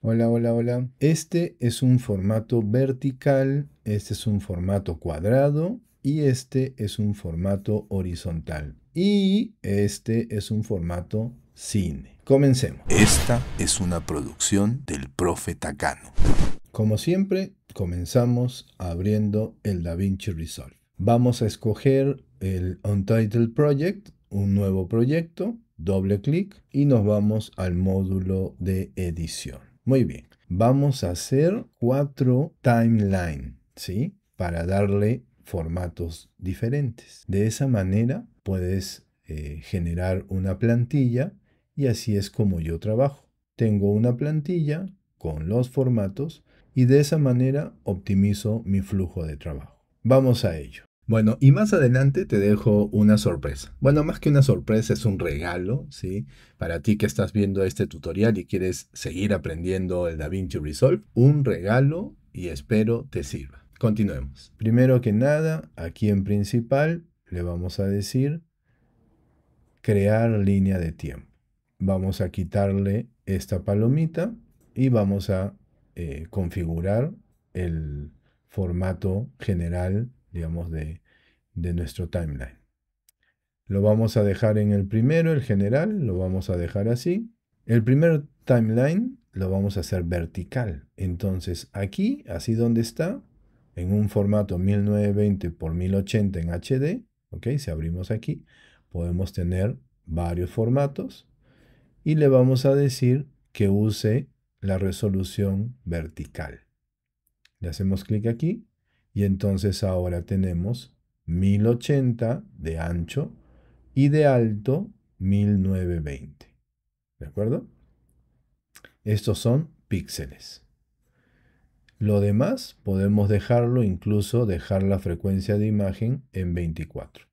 Hola, hola, hola. Este es un formato vertical, este es un formato cuadrado y este es un formato horizontal. Y este es un formato cine. Comencemos. Esta es una producción del profe Tacano. Como siempre, comenzamos abriendo el DaVinci Resolve. Vamos a escoger el Untitled Project, un nuevo proyecto, doble clic y nos vamos al módulo de edición. Muy bien, vamos a hacer cuatro timeline, ¿sí? Para darle formatos diferentes. De esa manera puedes eh, generar una plantilla y así es como yo trabajo. Tengo una plantilla con los formatos y de esa manera optimizo mi flujo de trabajo. Vamos a ello. Bueno, y más adelante te dejo una sorpresa. Bueno, más que una sorpresa, es un regalo, ¿sí? Para ti que estás viendo este tutorial y quieres seguir aprendiendo el DaVinci Resolve, un regalo y espero te sirva. Continuemos. Primero que nada, aquí en principal le vamos a decir crear línea de tiempo. Vamos a quitarle esta palomita y vamos a eh, configurar el formato general digamos, de, de nuestro timeline. Lo vamos a dejar en el primero, el general, lo vamos a dejar así. El primer timeline lo vamos a hacer vertical. Entonces aquí, así donde está, en un formato 1920 x 1080 en HD, ¿ok? Si abrimos aquí, podemos tener varios formatos y le vamos a decir que use la resolución vertical. Le hacemos clic aquí y entonces ahora tenemos 1080 de ancho y de alto 1920. ¿De acuerdo? Estos son píxeles. Lo demás podemos dejarlo, incluso dejar la frecuencia de imagen en 24.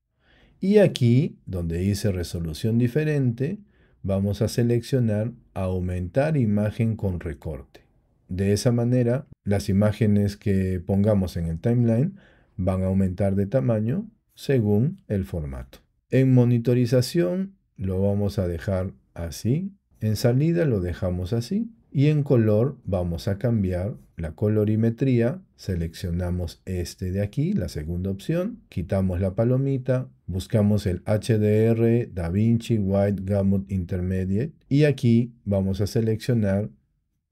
Y aquí, donde hice resolución diferente, vamos a seleccionar aumentar imagen con recorte. De esa manera, las imágenes que pongamos en el timeline van a aumentar de tamaño según el formato. En monitorización lo vamos a dejar así, en salida lo dejamos así y en color vamos a cambiar la colorimetría, seleccionamos este de aquí, la segunda opción, quitamos la palomita, buscamos el HDR DaVinci Wide Gamut Intermediate y aquí vamos a seleccionar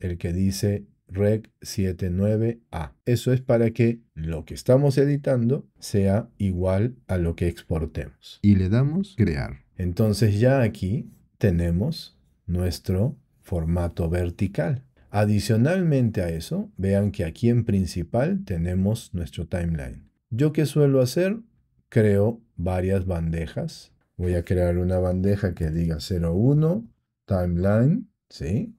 el que dice rec 79A. Eso es para que lo que estamos editando sea igual a lo que exportemos. Y le damos crear. Entonces ya aquí tenemos nuestro formato vertical. Adicionalmente a eso, vean que aquí en principal tenemos nuestro timeline. Yo que suelo hacer, creo varias bandejas. Voy a crear una bandeja que diga 01, timeline, ¿sí?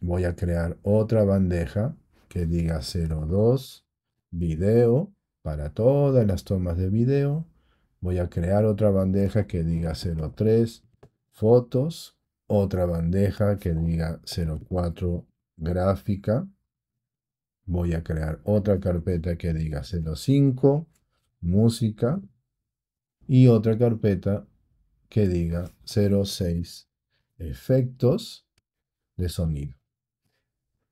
voy a crear otra bandeja que diga 02 video para todas las tomas de video. Voy a crear otra bandeja que diga 03 fotos, otra bandeja que diga 04 gráfica. Voy a crear otra carpeta que diga 05 música y otra carpeta que diga 06 efectos de sonido.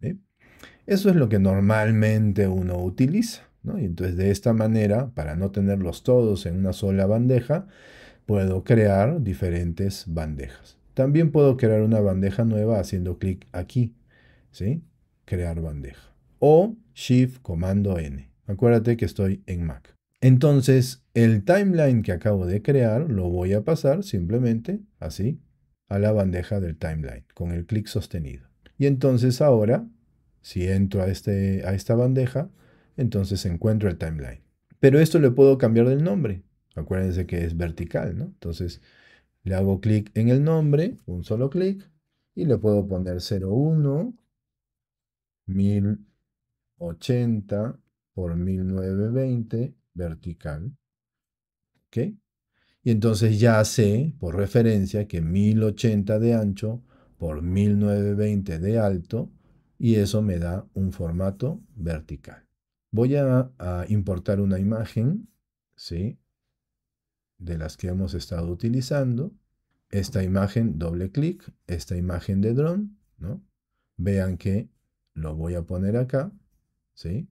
¿eh? Eso es lo que normalmente uno utiliza. Y entonces de esta manera, para no tenerlos todos en una sola bandeja, puedo crear diferentes bandejas. También puedo crear una bandeja nueva haciendo clic aquí. ¿sí? Crear bandeja. O Shift Comando N. Acuérdate que estoy en Mac. Entonces, el timeline que acabo de crear lo voy a pasar simplemente así a la bandeja del timeline con el clic sostenido. Y entonces ahora, si entro a, este, a esta bandeja, entonces encuentro el timeline. Pero esto le puedo cambiar del nombre. Acuérdense que es vertical, ¿no? Entonces le hago clic en el nombre, un solo clic, y le puedo poner 01 1080 por 1920 vertical. ¿Ok? Y entonces ya sé, por referencia, que 1080 de ancho por 1920 de alto y eso me da un formato vertical. Voy a, importar una imagen, ¿sí? De las que hemos estado utilizando. Esta imagen, doble clic, esta imagen de dron, ¿no? Vean que lo voy a poner acá, ¿sí?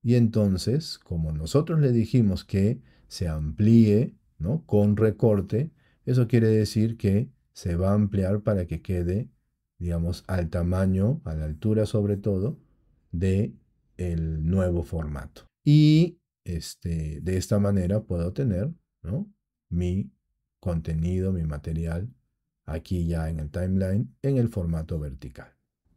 Y entonces, como nosotros le dijimos que se amplíe, ¿no? Con recorte, eso quiere decir que se va a ampliar para que quede, digamos, al tamaño, a la altura sobre todo, de el nuevo formato. Y este, de esta manera puedo tener mi contenido, mi material, aquí ya en el timeline, en el formato vertical.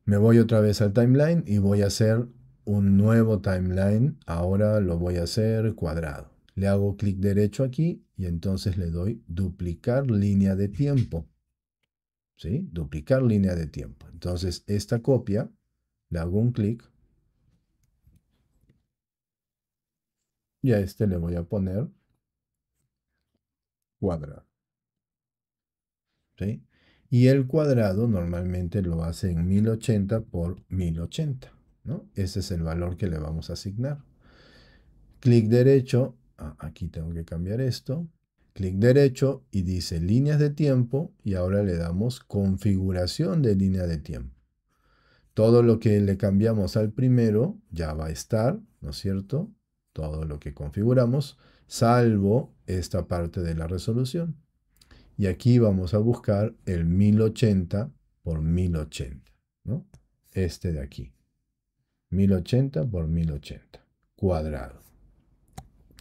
Me voy otra vez al timeline y voy a hacer un nuevo timeline. Ahora lo voy a hacer cuadrado. Le hago clic derecho aquí y entonces le doy duplicar línea de tiempo. ¿sí? Duplicar línea de tiempo. Entonces, esta copia, le hago un clic. Y a este le voy a poner cuadrado. ¿Sí? Y el cuadrado normalmente lo hace en 1080 por 1080. ¿no? Ese es el valor que le vamos a asignar. Clic derecho. Ah, aquí tengo que cambiar esto clic derecho y dice líneas de tiempo y ahora le damos configuración de línea de tiempo. Todo lo que le cambiamos al primero ya va a estar, ¿no es cierto? Todo lo que configuramos, salvo esta parte de la resolución. Y aquí vamos a buscar el 1080 por 1080, ¿no? Este de aquí. 1080 por 1080 cuadrado.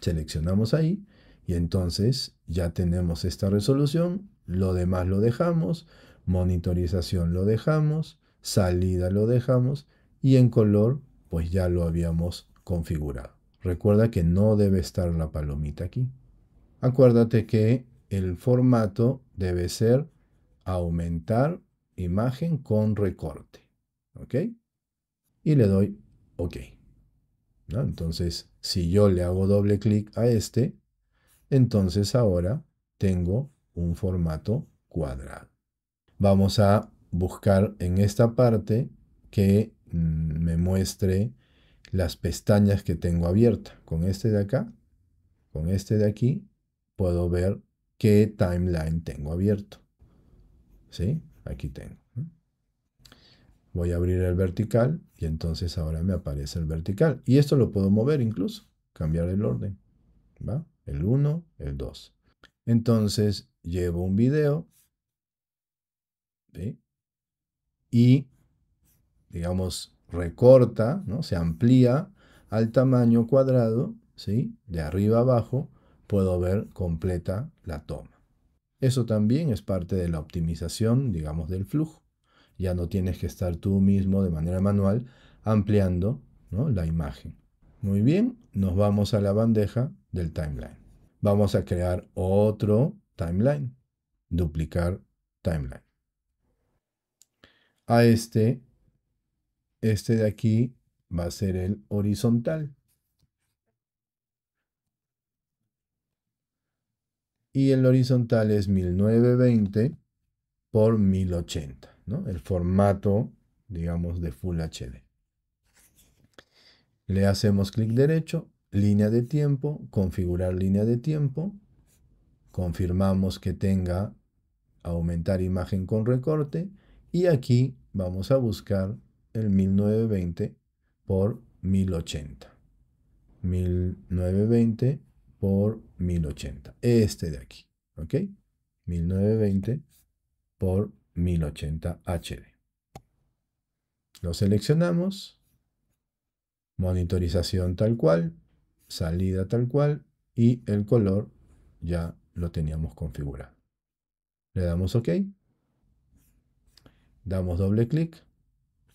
Seleccionamos ahí y entonces ya tenemos esta resolución, lo demás lo dejamos, monitorización lo dejamos, salida lo dejamos y en color pues ya lo habíamos configurado. Recuerda que no debe estar la palomita aquí. Acuérdate que el formato debe ser aumentar imagen con recorte. ¿Ok? Y le doy OK. Entonces, si yo le hago doble clic a este, entonces ahora tengo un formato cuadrado. Vamos a buscar en esta parte que mm, me muestre las pestañas que tengo abiertas. Con este de acá, con este de aquí, puedo ver qué timeline tengo abierto. ¿Sí? Aquí tengo. Voy a abrir el vertical y entonces ahora me aparece el vertical. Y esto lo puedo mover incluso, cambiar el orden. ¿Va? el 1, el 2. Entonces llevo un video y, digamos, recorta, ¿no? se amplía al tamaño cuadrado, ¿sí? de arriba abajo, puedo ver completa la toma. Eso también es parte de la optimización, digamos, del flujo. Ya no tienes que estar tú mismo de manera manual ampliando la imagen. Muy bien, nos vamos a la bandeja del timeline. Vamos a crear otro timeline. Duplicar timeline. A este, este de aquí va a ser el horizontal. Y el horizontal es 1920 por 1080, ¿no? El formato, digamos, de Full HD. Le hacemos clic derecho, línea de tiempo, configurar línea de tiempo. Confirmamos que tenga aumentar imagen con recorte. Y aquí vamos a buscar el 1920 por 1080. 1920 por 1080. Este de aquí. ¿Ok? 1920 por 1080 HD. Lo seleccionamos monitorización tal cual, salida tal cual y el color ya lo teníamos configurado. Le damos OK, damos doble clic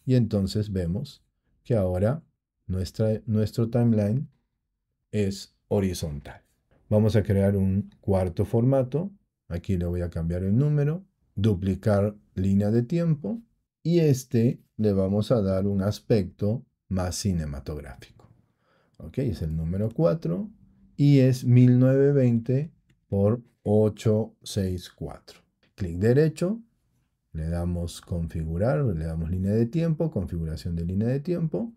y entonces vemos que ahora nuestra, nuestro timeline es horizontal. Vamos a crear un cuarto formato. Aquí le voy a cambiar el número, duplicar línea de tiempo y este le vamos a dar un aspecto más cinematográfico. ¿Ok? Es el número 4 y es 1920 por 864. Clic derecho, le damos configurar, le damos línea de tiempo, configuración de línea de tiempo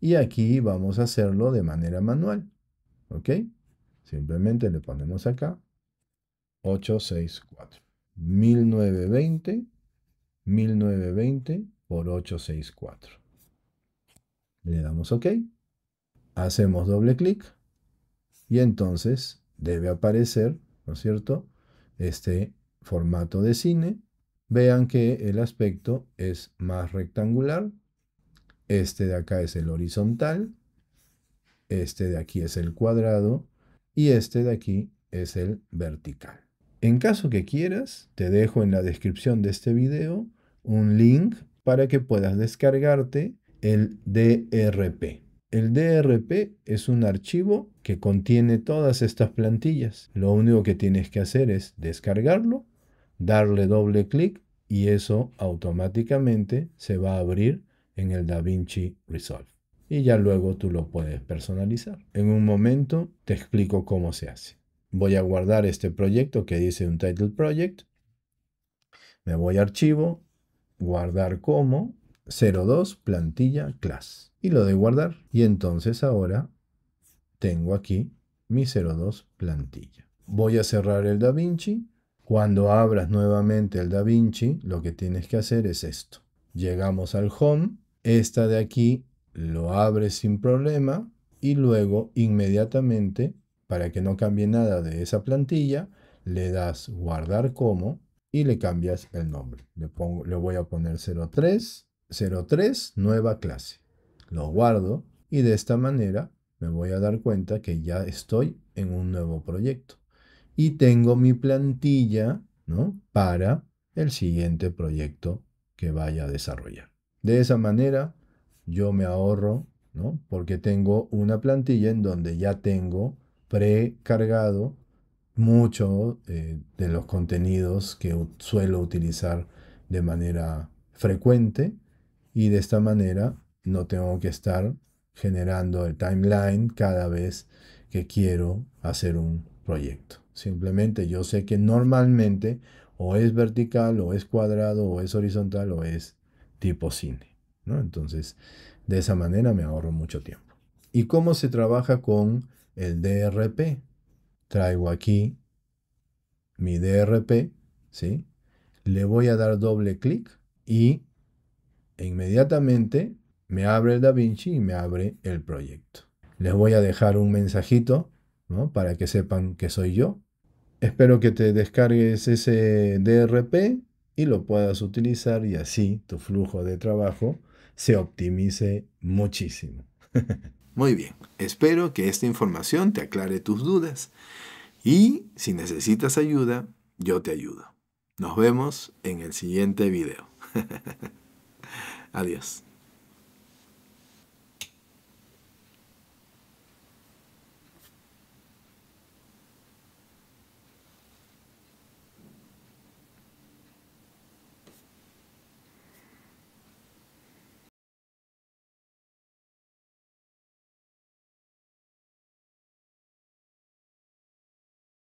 y aquí vamos a hacerlo de manera manual. ¿Ok? Simplemente le ponemos acá 864. 1920, 1920 por 864. Le damos OK. Hacemos doble clic. Y entonces debe aparecer, ¿no es cierto? Este formato de cine. Vean que el aspecto es más rectangular. Este de acá es el horizontal. Este de aquí es el cuadrado. Y este de aquí es el vertical. En caso que quieras, te dejo en la descripción de este video un link para que puedas descargarte el DRP. El DRP es un archivo que contiene todas estas plantillas. Lo único que tienes que hacer es descargarlo, darle doble clic y eso automáticamente se va a abrir en el DaVinci Resolve. Y ya luego tú lo puedes personalizar. En un momento te explico cómo se hace. Voy a guardar este proyecto que dice un title project. Me voy a archivo, guardar como 02 plantilla class y lo de guardar y entonces ahora tengo aquí mi 02 plantilla. Voy a cerrar el DaVinci. Cuando abras nuevamente el DaVinci, lo que tienes que hacer es esto. Llegamos al home, esta de aquí lo abres sin problema y luego inmediatamente, para que no cambie nada de esa plantilla, le das guardar como y le cambias el nombre. Le, pongo, le voy a poner 03 03 nueva clase. Lo guardo y de esta manera me voy a dar cuenta que ya estoy en un nuevo proyecto. Y tengo mi plantilla para el siguiente proyecto que vaya a desarrollar. De esa manera yo me ahorro, porque tengo una plantilla en donde ya tengo precargado mucho eh, de los contenidos que suelo utilizar de manera frecuente y de esta manera no tengo que estar generando el timeline cada vez que quiero hacer un proyecto. Simplemente yo sé que normalmente o es vertical o es cuadrado o es horizontal o es tipo cine. ¿no? Entonces, de esa manera me ahorro mucho tiempo. ¿Y cómo se trabaja con el DRP? Traigo aquí mi DRP, ¿sí? Le voy a dar doble clic y e inmediatamente me abre el DaVinci y me abre el proyecto. Les voy a dejar un mensajito ¿no? para que sepan que soy yo. Espero que te descargues ese DRP y lo puedas utilizar y así tu flujo de trabajo se optimice muchísimo. Muy bien, espero que esta información te aclare tus dudas y si necesitas ayuda, yo te ayudo. Nos vemos en el siguiente video. Adiós.